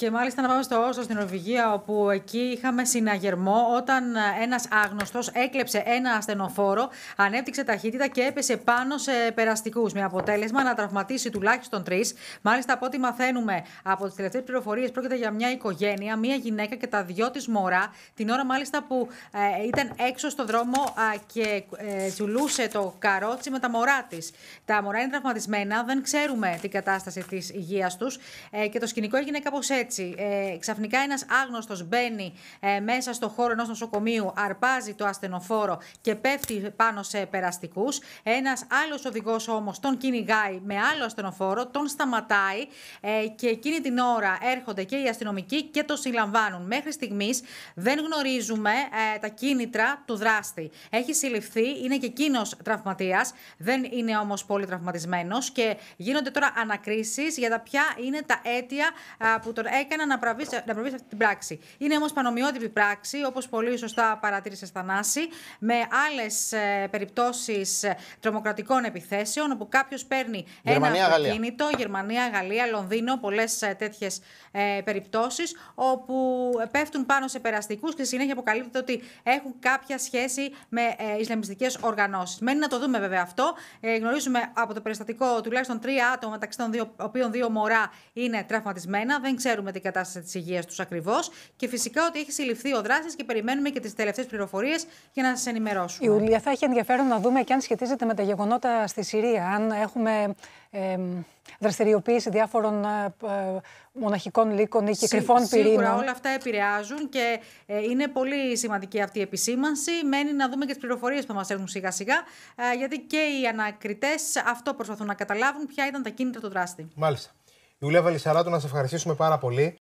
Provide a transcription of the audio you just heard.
Και μάλιστα να πάμε στο Όσο στην Ορβηγία, όπου εκεί είχαμε συναγερμό όταν ε, ένας άγνωστος έκλεψε ένα ασθενοφόρο, ανέπτυξε ταχύτητα και έπεσε πάνω σε περαστικούς. Με αποτέλεσμα να τραυματίσει τουλάχιστον τρεις. Μάλιστα, από ό,τι μαθαίνουμε από τις τελευταίες πληροφορίες, πρόκειται για μια οικογένεια, μια γυναίκα και τα δυο της μωρά, την ώρα μάλιστα που ε, ήταν έξω στο δρόμο και ε, το καρότσι με τα μωρά της. Τα μωρά είναι τραυματισμένα, δεν ξέρουμε την κατάσταση της υγείας τους ε, και το σκηνικό έγινε κάπως έτσι έτσι. Ε, ξαφνικά ένας άγνωστος μπαίνει ε, μέσα στο χώρο ενός νοσοκομείου, αρπάζει το ασθενοφόρο και πέφτει πάνω σε περαστικούς. Ένας άλλος οδηγός όμως τον κυνηγάει με άλλο ασθενοφόρο, τον σταματάει ε, και εκείνη την ώρα έρχονται και οι αστυνομικοί και το συλλαμβάνουν. Μέχρι στιγμής δεν γνωρίζουμε ε, τα κίνητρα του δράστη. Έχει συλληφθεί, είναι και εκείνος τραυματίας, δεν είναι όμως πολύ τραυματισμένος και γίνονται τώρα ανακρίσεις για τα ποια είναι τα αίτια που τον έκανα να προβεί, να προβεί σε αυτή την πράξη. Είναι όμως πανομοιότυπη πράξη, όπως πολύ σωστά παρατήρησε Θανάση, με άλλες περιπτώσεις ε, τρομοκρατικών επιθέσεων, όπου κάποιος παίρνει ένα αυτοκίνητο, Γερμανία, Γαλλία, Λονδίνο, πολλές ε, τέτοιες περιπτώσεις, όπου πέφτουν πάνω σε περαστικούς και στη συνέχεια αποκαλύπτεται ότι έχουν κάποια σχέση με ε, Ισλαμιστικές οργανώσεις. Μένει να το δούμε βέβαια αυτό. Γνωρίζουμε από το περιστατικό τουλάχιστον τρία άτομα, μεταξύ των δύο, οποίων δύο μωρά είναι τραυματισμένα. Δεν ξέρουμε με την κατάσταση της υγείας τους ακριβώς και φυσικά ότι έχει συλληφθεί ο δράστης και περιμένουμε και τις τελευταίες πληροφορίες για να σας ενημερώσουμε. Η Ιουλία, θα έχει ενδιαφέρον να δούμε και αν σχετίζεται με τα γεγονότα στη Συρία, αν έχουμε ε, δραστηριοποίηση διάφορων ε, ε, μοναχικών λύκων ή και κρυφών πυρήνων. Σίγουρα όλα αυτά επηρεάζουν και ε, είναι πολύ σημαντική αυτή η επισήμανση. Μένει να δούμε και τις πληροφορίες που μας έρθουν σιγά σιγά, γιατί και οι ανακριτές αυτό προσπαθούν να καταλάβουν, ποια ήταν τα κίνητρα του δράστη. Μάλιστα. Δουλεύα Λισαράτου, να σε ευχαριστήσουμε πάρα πολύ.